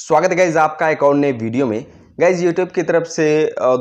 स्वागत है गाइज आपका अकाउंट ने वीडियो में गाइज यूट्यूब की तरफ से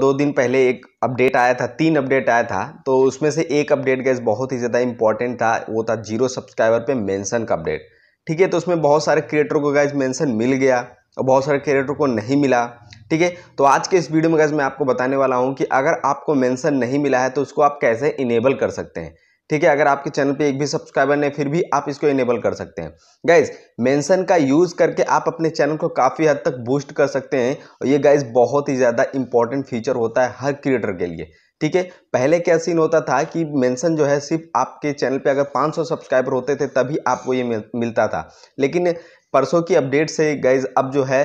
दो दिन पहले एक अपडेट आया था तीन अपडेट आया था तो उसमें से एक अपडेट गाइज बहुत ही ज़्यादा इंपॉर्टेंट था वो था जीरो सब्सक्राइबर पे मेंशन का अपडेट ठीक है तो उसमें बहुत सारे क्रिएटर को गाइज मेंशन मिल गया और बहुत सारे क्रिएटर को नहीं मिला ठीक है तो आज के इस वीडियो में गाइज मैं आपको बताने वाला हूँ कि अगर आपको मैंसन नहीं मिला है तो उसको आप कैसे इनेबल कर सकते हैं ठीक है अगर आपके चैनल पे एक भी सब्सक्राइबर नहीं फिर भी आप इसको इनेबल कर सकते हैं गाइज मेंशन का यूज़ करके आप अपने चैनल को काफ़ी हद तक बूस्ट कर सकते हैं और ये गाइज बहुत ही ज़्यादा इंपॉर्टेंट फीचर होता है हर क्रिएटर के लिए ठीक है पहले क्या सीन होता था कि मेंशन जो है सिर्फ आपके चैनल पे अगर 500 सब्सक्राइबर होते थे तभी आपको ये मिल, मिलता था लेकिन परसों की अपडेट से गाइज अब जो है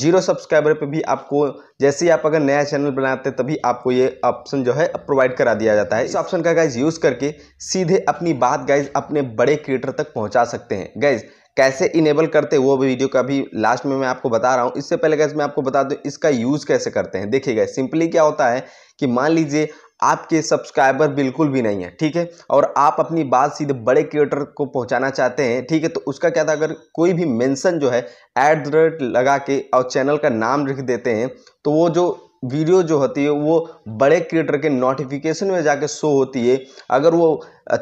जीरो सब्सक्राइबर पे भी आपको जैसे ही आप अगर नया चैनल बनाते तभी आपको ये ऑप्शन जो है प्रोवाइड करा दिया जाता है इस ऑप्शन का गाइज यूज़ करके सीधे अपनी बात गाइज अपने बड़े क्रिएटर तक पहुँचा सकते हैं गाइज़ कैसे इनेबल करते हैं वो भी वीडियो का भी लास्ट में मैं आपको बता रहा हूँ इससे पहले गैस मैं आपको बता दूँ इसका यूज़ कैसे करते हैं देखिए सिंपली क्या होता है कि मान लीजिए आपके सब्सक्राइबर बिल्कुल भी नहीं है ठीक है और आप अपनी बात सीधे बड़े क्रिएटर को पहुंचाना चाहते हैं ठीक है तो उसका क्या था अगर कोई भी मेंशन जो है ऐट द रेट लगा के और चैनल का नाम लिख देते हैं तो वो जो वीडियो जो होती है वो बड़े क्रिएटर के नोटिफिकेशन में जाके शो होती है अगर वो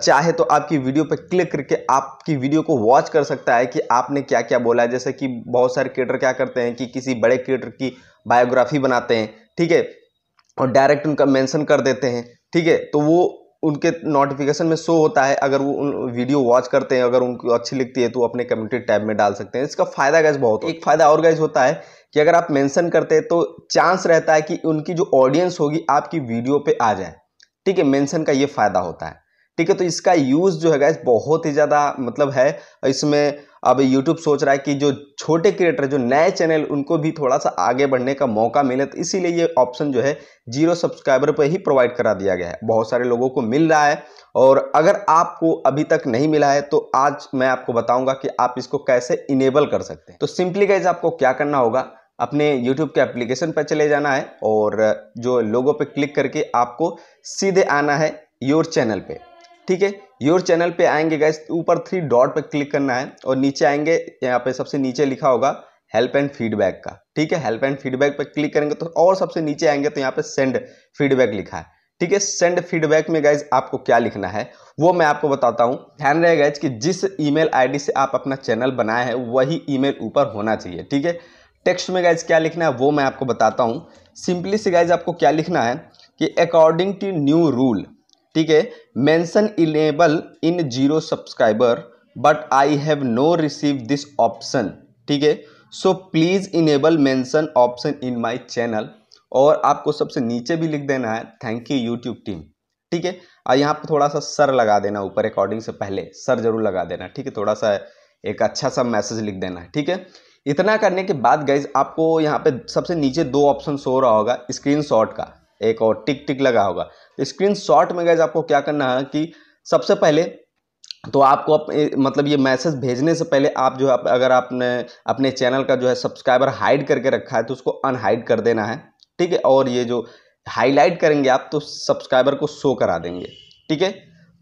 चाहे तो आपकी वीडियो पर क्लिक करके आपकी वीडियो को वॉच कर सकता है कि आपने क्या क्या बोला है जैसे कि बहुत सारे क्रिएटर क्या करते हैं कि किसी बड़े क्रिएटर की बायोग्राफी बनाते हैं ठीक है और डायरेक्ट उनका मैंसन कर देते हैं ठीक है तो वो उनके नोटिफिकेशन में शो होता है अगर वो उन वीडियो वॉच करते हैं अगर उनको अच्छी लगती है तो अपने कम्युनिटी टैब में डाल सकते हैं इसका फ़ायदा गैस बहुत एक फ़ायदा और गैस होता है कि अगर आप मेंशन करते हैं तो चांस रहता है कि उनकी जो ऑडियंस होगी आपकी वीडियो पे आ जाए ठीक है मेंशन का ये फ़ायदा होता है ठीक है तो इसका यूज़ जो है गैस बहुत ही ज़्यादा मतलब है इसमें अब यूट्यूब सोच रहा है कि जो छोटे क्रिएटर जो नए चैनल उनको भी थोड़ा सा आगे बढ़ने का मौका मिले तो इसीलिए ये ऑप्शन जो है जीरो सब्सक्राइबर पर ही प्रोवाइड करा दिया गया है बहुत सारे लोगों को मिल रहा है और अगर आपको अभी तक नहीं मिला है तो आज मैं आपको बताऊंगा कि आप इसको कैसे इनेबल कर सकते हैं तो सिंपली गाइज आपको क्या करना होगा अपने YouTube के एप्लीकेशन पर चले जाना है और जो लोगों पे क्लिक करके आपको सीधे आना है योर चैनल पे ठीक है योर चैनल पे आएंगे गैस ऊपर थ्री डॉट पे क्लिक करना है और नीचे आएंगे यहाँ पे सबसे नीचे लिखा होगा हेल्प एंड फीडबैक का ठीक है हेल्प एंड फीडबैक पे क्लिक करेंगे तो और सबसे नीचे आएंगे तो यहाँ पे सेंड फीडबैक लिखा है ठीक है सेंड फीडबैक में गाइज आपको क्या लिखना है वो मैं आपको बताता हूँ ध्यान रहे गाइज कि जिस ईमेल आईडी से आप अपना चैनल बनाए हैं वही ईमेल ऊपर होना चाहिए ठीक है टेक्स्ट में गाइज क्या लिखना है वो मैं आपको बताता हूँ सिंपली से गाइज आपको क्या लिखना है कि अकॉर्डिंग टू न्यू रूल ठीक है mention enable in zero subscriber but I have no receive this option ठीक है so please enable mention option in my channel और आपको सबसे नीचे भी लिख देना है थैंक यू यूट्यूब टीम ठीक है और यहाँ पर थोड़ा सा सर लगा देना ऊपर अकॉर्डिंग से पहले सर जरूर लगा देना ठीक है थोड़ा सा एक अच्छा सा मैसेज लिख देना है ठीक है इतना करने के बाद गाइज आपको यहाँ पे सबसे नीचे दो ऑप्शन शो रहा होगा स्क्रीनशॉट का एक और टिक टिक लगा होगा स्क्रीन शॉट में गैज आपको क्या करना है कि सबसे पहले तो आपको अप, मतलब ये मैसेज भेजने से पहले आप जो है अगर आपने अपने चैनल का जो है सब्सक्राइबर हाइड करके रखा है तो उसको अनहाइड कर देना है ठीक है और ये जो हाईलाइट करेंगे आप तो सब्सक्राइबर को शो करा देंगे ठीक है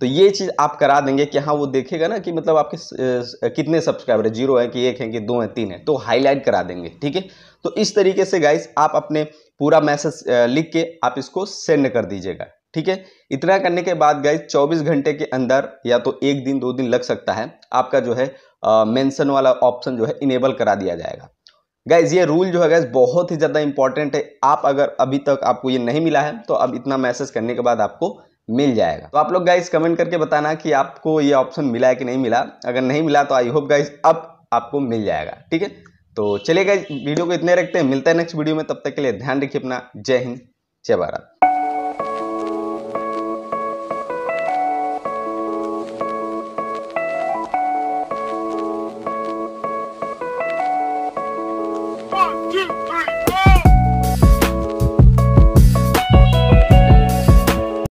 तो ये चीज़ आप करा देंगे कि हाँ वो देखेगा ना कि मतलब आपके कितने सब्सक्राइबर है जीरो है कि एक है कि दो है तीन है तो हाईलाइट करा देंगे ठीक है तो इस तरीके से गाइस आप अपने पूरा मैसेज लिख के आप इसको सेंड कर दीजिएगा ठीक है इतना करने के बाद गाइज 24 घंटे के अंदर या तो एक दिन दो दिन लग सकता है आपका जो है मैंसन वाला ऑप्शन जो है इनेबल करा दिया जाएगा गाइज ये रूल जो है गाइज बहुत ही ज़्यादा इंपॉर्टेंट है आप अगर अभी तक आपको ये नहीं मिला है तो अब इतना मैसेज करने के बाद आपको मिल जाएगा तो आप लोग गाइस कमेंट करके बताना कि आपको ये ऑप्शन मिला है कि नहीं मिला अगर नहीं मिला तो आई होप गाइस अब आपको मिल जाएगा ठीक है तो चलिए गाइस वीडियो को इतने रखते हैं मिलता है नेक्स्ट वीडियो में तब तक के लिए ध्यान रखिए अपना जय हिंद जय भारत